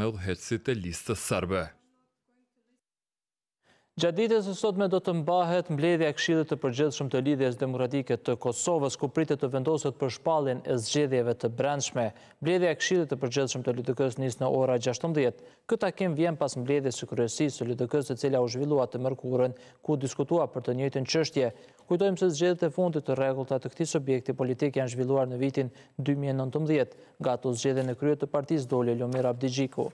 me udhëhecit e listës sërbë. Gjaditës e sotme do të mbahet mbledhja e kshidhët të përgjithshëm të lidhjes demokratike të Kosovës, ku pritë të vendosët për shpallin e zgjedhjeve të brendshme. Mbledhja e kshidhët të përgjithshëm të lidhëkës njës në ora 16. Këta kem vjen pas mbledhje së kryesisë së lidhëkës të cila u zhvillua të mërkurën, ku diskutua për të njëjtën qështje. Kujtojmë se zgjedhët e fundit të regullta të këti subjekti politik janë zhvilluar në vitin 2019, gato zgjedhën e kryet të partiz dole Lomir Abdijiku.